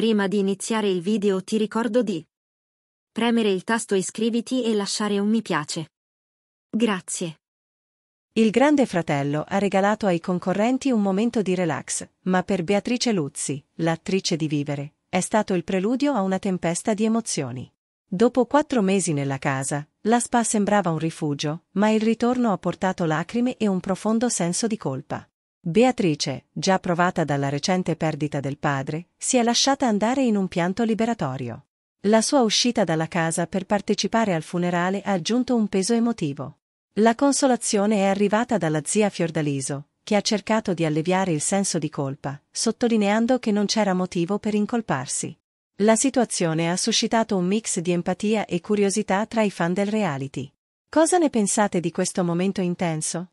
Prima di iniziare il video ti ricordo di premere il tasto iscriviti e lasciare un mi piace. Grazie. Il Grande Fratello ha regalato ai concorrenti un momento di relax, ma per Beatrice Luzzi, l'attrice di Vivere, è stato il preludio a una tempesta di emozioni. Dopo quattro mesi nella casa, la spa sembrava un rifugio, ma il ritorno ha portato lacrime e un profondo senso di colpa. Beatrice, già provata dalla recente perdita del padre, si è lasciata andare in un pianto liberatorio. La sua uscita dalla casa per partecipare al funerale ha aggiunto un peso emotivo. La consolazione è arrivata dalla zia Fiordaliso, che ha cercato di alleviare il senso di colpa, sottolineando che non c'era motivo per incolparsi. La situazione ha suscitato un mix di empatia e curiosità tra i fan del reality. Cosa ne pensate di questo momento intenso?